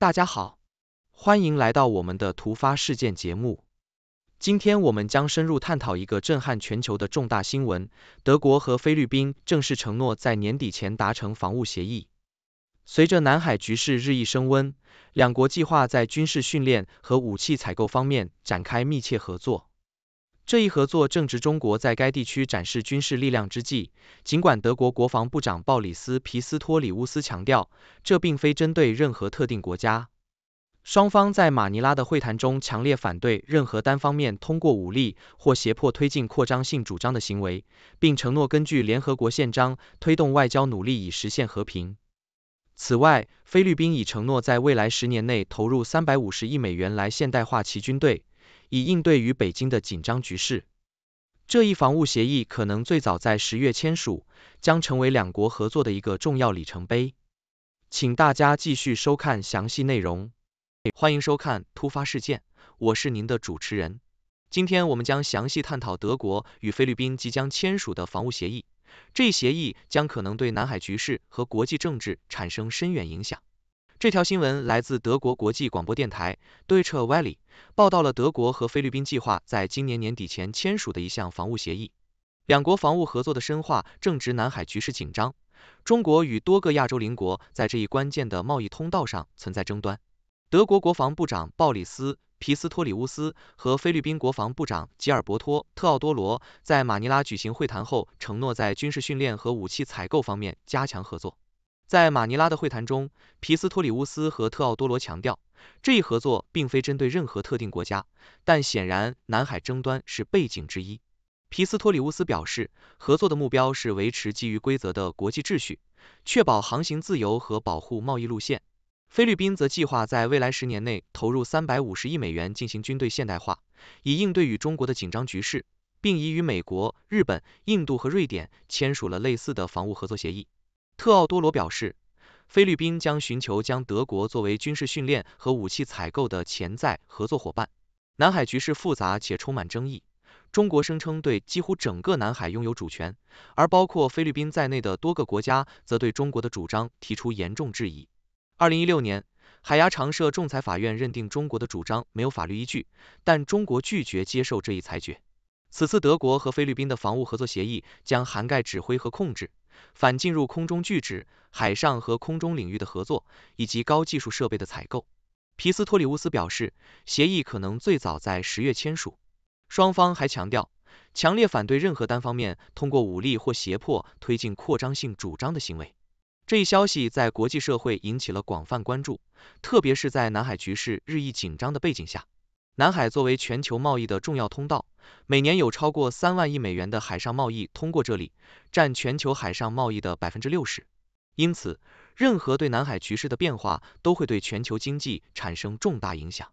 大家好，欢迎来到我们的突发事件节目。今天我们将深入探讨一个震撼全球的重大新闻：德国和菲律宾正式承诺在年底前达成防务协议。随着南海局势日益升温，两国计划在军事训练和武器采购方面展开密切合作。这一合作正值中国在该地区展示军事力量之际，尽管德国国防部长鲍里斯·皮斯托里乌斯强调，这并非针对任何特定国家。双方在马尼拉的会谈中强烈反对任何单方面通过武力或胁迫推进扩张性主张的行为，并承诺根据联合国宪章推动外交努力以实现和平。此外，菲律宾已承诺在未来十年内投入三百五十亿美元来现代化其军队。以应对与北京的紧张局势，这一防务协议可能最早在十月签署，将成为两国合作的一个重要里程碑。请大家继续收看详细内容。欢迎收看突发事件，我是您的主持人。今天我们将详细探讨德国与菲律宾即将签署的防务协议，这一协议将可能对南海局势和国际政治产生深远影响。这条新闻来自德国国际广播电台，对 c h a v e l l y 报道了德国和菲律宾计划在今年年底前签署的一项防务协议。两国防务合作的深化正值南海局势紧张，中国与多个亚洲邻国在这一关键的贸易通道上存在争端。德国国防部长鲍里斯·皮斯托里乌斯和菲律宾国防部长吉尔伯托·特奥多罗在马尼拉举行会谈后，承诺在军事训练和武器采购方面加强合作。在马尼拉的会谈中，皮斯托里乌斯和特奥多罗强调，这一合作并非针对任何特定国家，但显然南海争端是背景之一。皮斯托里乌斯表示，合作的目标是维持基于规则的国际秩序，确保航行自由和保护贸易路线。菲律宾则计划在未来十年内投入三百五十亿美元进行军队现代化，以应对与中国的紧张局势，并已与美国、日本、印度和瑞典签署了类似的防务合作协议。特奥多罗表示，菲律宾将寻求将德国作为军事训练和武器采购的潜在合作伙伴。南海局势复杂且充满争议，中国声称对几乎整个南海拥有主权，而包括菲律宾在内的多个国家则对中国的主张提出严重质疑。二零一六年，海牙常设仲裁法院认定中国的主张没有法律依据，但中国拒绝接受这一裁决。此次德国和菲律宾的防务合作协议将涵盖指挥和控制。反进入空中、拒止海上和空中领域的合作，以及高技术设备的采购。皮斯托里乌斯表示，协议可能最早在十月签署。双方还强调，强烈反对任何单方面通过武力或胁迫推进扩张性主张的行为。这一消息在国际社会引起了广泛关注，特别是在南海局势日益紧张的背景下。南海作为全球贸易的重要通道，每年有超过三万亿美元的海上贸易通过这里，占全球海上贸易的百分之六十。因此，任何对南海局势的变化都会对全球经济产生重大影响。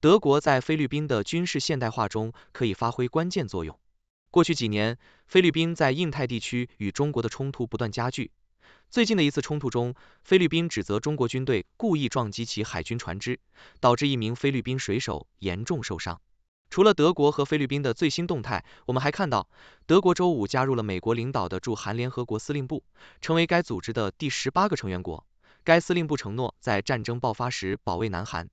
德国在菲律宾的军事现代化中可以发挥关键作用。过去几年，菲律宾在印太地区与中国的冲突不断加剧。最近的一次冲突中，菲律宾指责中国军队故意撞击其海军船只，导致一名菲律宾水手严重受伤。除了德国和菲律宾的最新动态，我们还看到，德国周五加入了美国领导的驻韩联合国司令部，成为该组织的第十八个成员国。该司令部承诺在战争爆发时保卫南韩。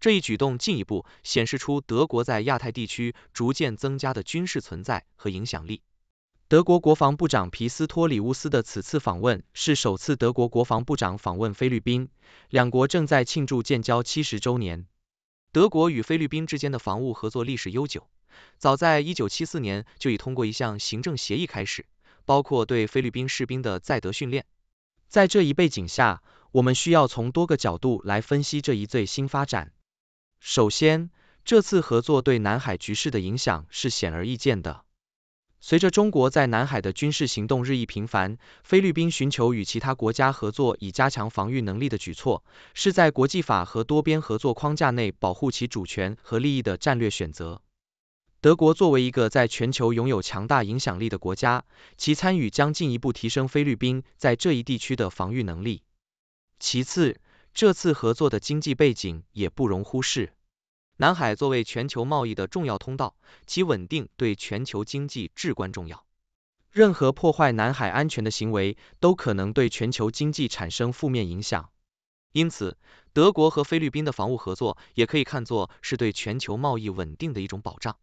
这一举动进一步显示出德国在亚太地区逐渐增加的军事存在和影响力。德国国防部长皮斯托里乌斯的此次访问是首次德国国防部长访问菲律宾。两国正在庆祝建交七十周年。德国与菲律宾之间的防务合作历史悠久，早在一九七四年就已通过一项行政协议开始，包括对菲律宾士兵的在德训练。在这一背景下，我们需要从多个角度来分析这一最新发展。首先，这次合作对南海局势的影响是显而易见的。随着中国在南海的军事行动日益频繁，菲律宾寻求与其他国家合作以加强防御能力的举措，是在国际法和多边合作框架内保护其主权和利益的战略选择。德国作为一个在全球拥有强大影响力的国家，其参与将进一步提升菲律宾在这一地区的防御能力。其次，这次合作的经济背景也不容忽视。南海作为全球贸易的重要通道，其稳定对全球经济至关重要。任何破坏南海安全的行为，都可能对全球经济产生负面影响。因此，德国和菲律宾的防务合作，也可以看作是对全球贸易稳定的一种保障。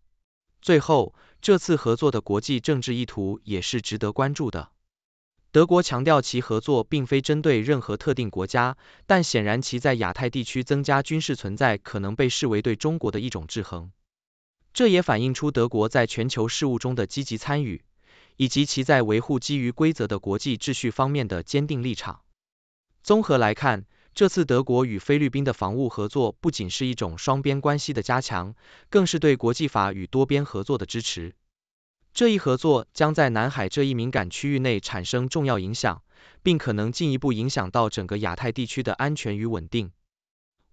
最后，这次合作的国际政治意图也是值得关注的。德国强调其合作并非针对任何特定国家，但显然其在亚太地区增加军事存在可能被视为对中国的一种制衡。这也反映出德国在全球事务中的积极参与，以及其在维护基于规则的国际秩序方面的坚定立场。综合来看，这次德国与菲律宾的防务合作不仅是一种双边关系的加强，更是对国际法与多边合作的支持。这一合作将在南海这一敏感区域内产生重要影响，并可能进一步影响到整个亚太地区的安全与稳定。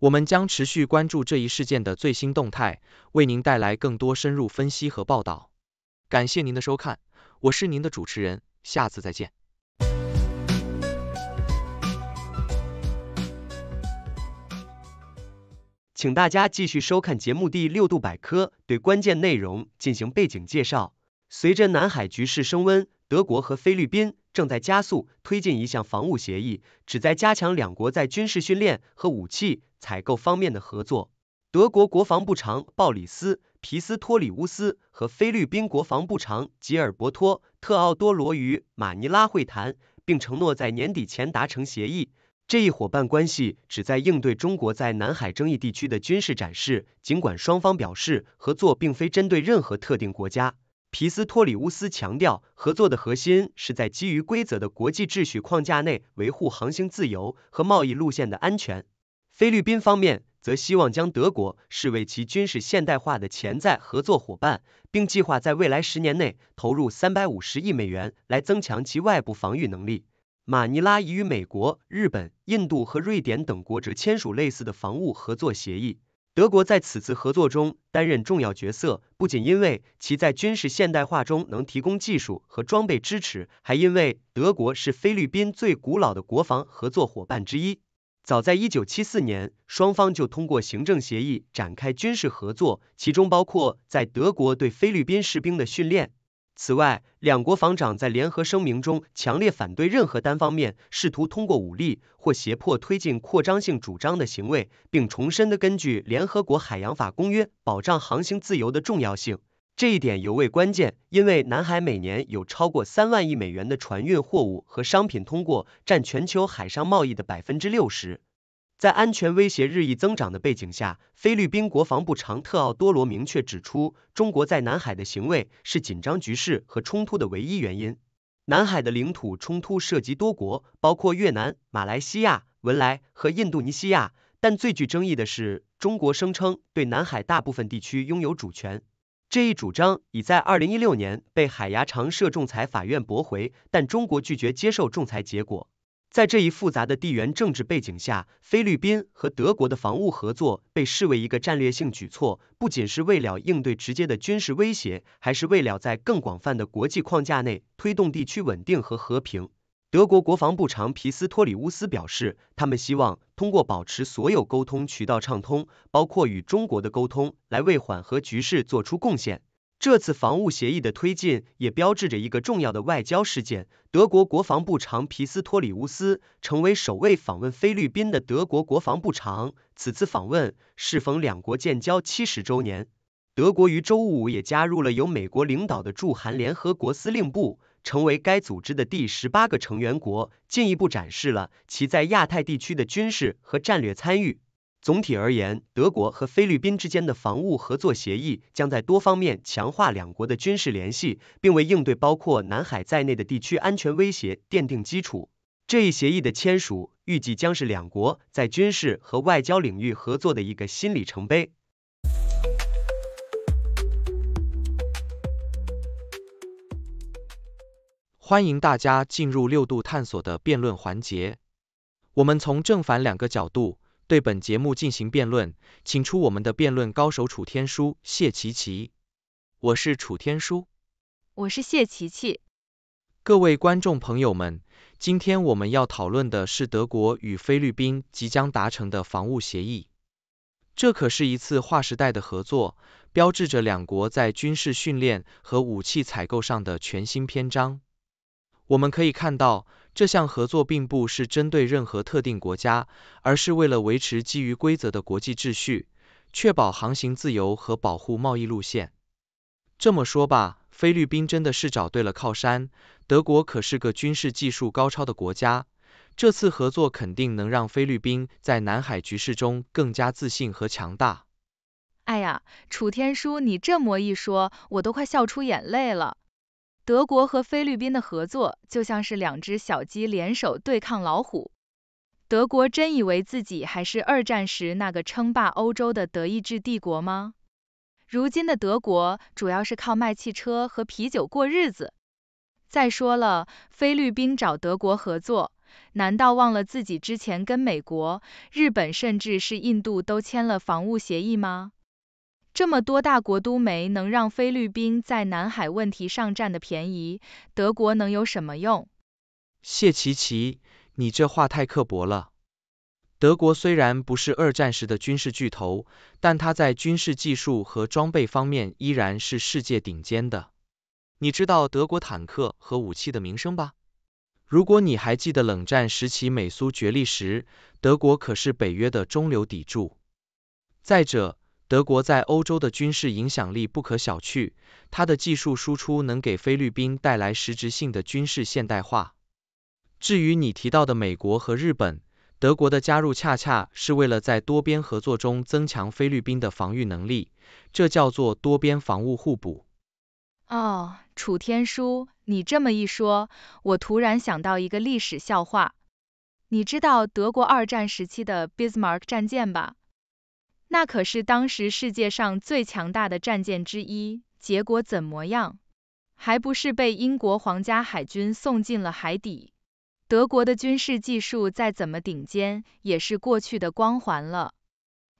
我们将持续关注这一事件的最新动态，为您带来更多深入分析和报道。感谢您的收看，我是您的主持人，下次再见。请大家继续收看节目《第六度百科》，对关键内容进行背景介绍。随着南海局势升温，德国和菲律宾正在加速推进一项防务协议，旨在加强两国在军事训练和武器采购方面的合作。德国国防部长鲍里斯·皮斯托里乌斯和菲律宾国防部长吉尔伯托·特奥多罗于马尼拉会谈，并承诺在年底前达成协议。这一伙伴关系旨在应对中国在南海争议地区的军事展示，尽管双方表示合作并非针对任何特定国家。皮斯托里乌斯强调，合作的核心是在基于规则的国际秩序框架内维护航行自由和贸易路线的安全。菲律宾方面则希望将德国视为其军事现代化的潜在合作伙伴，并计划在未来十年内投入三百五十亿美元来增强其外部防御能力。马尼拉已与美国、日本、印度和瑞典等国者签署类似的防务合作协议。德国在此次合作中担任重要角色，不仅因为其在军事现代化中能提供技术和装备支持，还因为德国是菲律宾最古老的国防合作伙伴之一。早在1974年，双方就通过行政协议展开军事合作，其中包括在德国对菲律宾士兵的训练。此外，两国防长在联合声明中强烈反对任何单方面试图通过武力或胁迫推进扩张性主张的行为，并重申的根据联合国海洋法公约保障航行自由的重要性。这一点尤为关键，因为南海每年有超过三万亿美元的船运货物和商品通过，占全球海上贸易的百分之六十。在安全威胁日益增长的背景下，菲律宾国防部长特奥多罗明确指出，中国在南海的行为是紧张局势和冲突的唯一原因。南海的领土冲突涉及多国，包括越南、马来西亚、文莱和印度尼西亚。但最具争议的是，中国声称对南海大部分地区拥有主权。这一主张已在2016年被海牙常设仲裁法院驳回，但中国拒绝接受仲裁结果。在这一复杂的地缘政治背景下，菲律宾和德国的防务合作被视为一个战略性举措，不仅是为了应对直接的军事威胁，还是为了在更广泛的国际框架内推动地区稳定和和平。德国国防部长皮斯托里乌斯表示，他们希望通过保持所有沟通渠道畅通，包括与中国的沟通，来为缓和局势做出贡献。这次防务协议的推进也标志着一个重要的外交事件。德国国防部长皮斯托里乌斯成为首位访问菲律宾的德国国防部长。此次访问适逢两国建交七十周年。德国于周五也加入了由美国领导的驻韩联合国司令部，成为该组织的第十八个成员国，进一步展示了其在亚太地区的军事和战略参与。总体而言，德国和菲律宾之间的防务合作协议将在多方面强化两国的军事联系，并为应对包括南海在内的地区安全威胁奠定基础。这一协议的签署预计将是两国在军事和外交领域合作的一个新里程碑。欢迎大家进入六度探索的辩论环节，我们从正反两个角度。对本节目进行辩论，请出我们的辩论高手楚天舒、谢琪琪。我是楚天舒，我是谢琪琪。各位观众朋友们，今天我们要讨论的是德国与菲律宾即将达成的防务协议。这可是一次划时代的合作，标志着两国在军事训练和武器采购上的全新篇章。我们可以看到。这项合作并不是针对任何特定国家，而是为了维持基于规则的国际秩序，确保航行自由和保护贸易路线。这么说吧，菲律宾真的是找对了靠山，德国可是个军事技术高超的国家，这次合作肯定能让菲律宾在南海局势中更加自信和强大。哎呀，楚天舒，你这么一说，我都快笑出眼泪了。德国和菲律宾的合作就像是两只小鸡联手对抗老虎。德国真以为自己还是二战时那个称霸欧洲的德意志帝国吗？如今的德国主要是靠卖汽车和啤酒过日子。再说了，菲律宾找德国合作，难道忘了自己之前跟美国、日本甚至是印度都签了防务协议吗？这么多大国都没能让菲律宾在南海问题上占的便宜，德国能有什么用？谢奇奇，你这话太刻薄了。德国虽然不是二战时的军事巨头，但他在军事技术和装备方面依然是世界顶尖的。你知道德国坦克和武器的名声吧？如果你还记得冷战时期美苏决裂时，德国可是北约的中流砥柱。再者，德国在欧洲的军事影响力不可小觑，它的技术输出能给菲律宾带来实质性的军事现代化。至于你提到的美国和日本，德国的加入恰恰是为了在多边合作中增强菲律宾的防御能力，这叫做多边防务互补。哦，楚天舒，你这么一说，我突然想到一个历史笑话。你知道德国二战时期的 Bismarck 战舰吧？那可是当时世界上最强大的战舰之一，结果怎么样？还不是被英国皇家海军送进了海底。德国的军事技术再怎么顶尖，也是过去的光环了。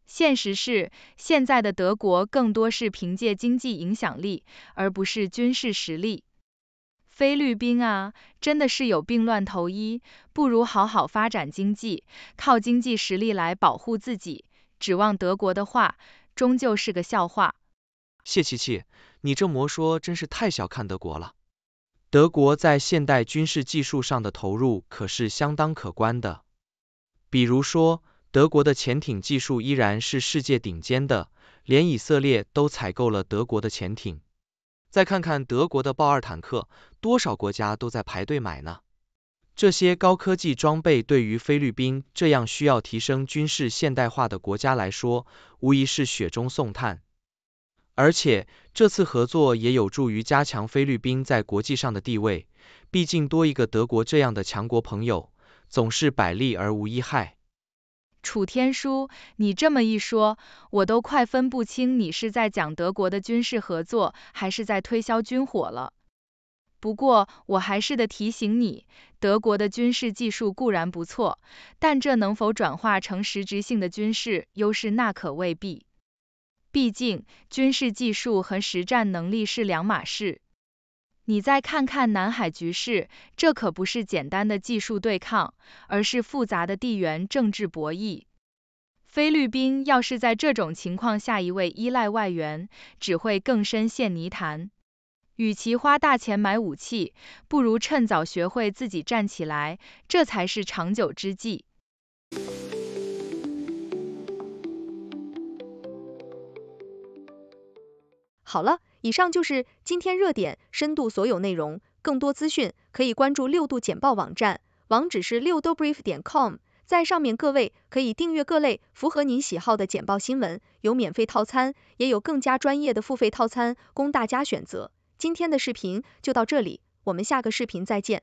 现实是，现在的德国更多是凭借经济影响力，而不是军事实力。菲律宾啊，真的是有病乱投医，不如好好发展经济，靠经济实力来保护自己。指望德国的话，终究是个笑话。谢琪琪，你这魔说真是太小看德国了。德国在现代军事技术上的投入可是相当可观的。比如说，德国的潜艇技术依然是世界顶尖的，连以色列都采购了德国的潜艇。再看看德国的豹二坦克，多少国家都在排队买呢？这些高科技装备对于菲律宾这样需要提升军事现代化的国家来说，无疑是雪中送炭。而且，这次合作也有助于加强菲律宾在国际上的地位，毕竟多一个德国这样的强国朋友，总是百利而无一害。楚天舒，你这么一说，我都快分不清你是在讲德国的军事合作，还是在推销军火了。不过，我还是得提醒你，德国的军事技术固然不错，但这能否转化成实质性的军事优势，那可未必。毕竟，军事技术和实战能力是两码事。你再看看南海局势，这可不是简单的技术对抗，而是复杂的地缘政治博弈。菲律宾要是在这种情况下一味依赖外援，只会更深陷泥潭。与其花大钱买武器，不如趁早学会自己站起来，这才是长久之计。好了，以上就是今天热点深度所有内容。更多资讯可以关注六度简报网站，网址是六度 brief 点 com，在上面各位可以订阅各类符合您喜好的简报新闻，有免费套餐，也有更加专业的付费套餐供大家选择。今天的视频就到这里，我们下个视频再见。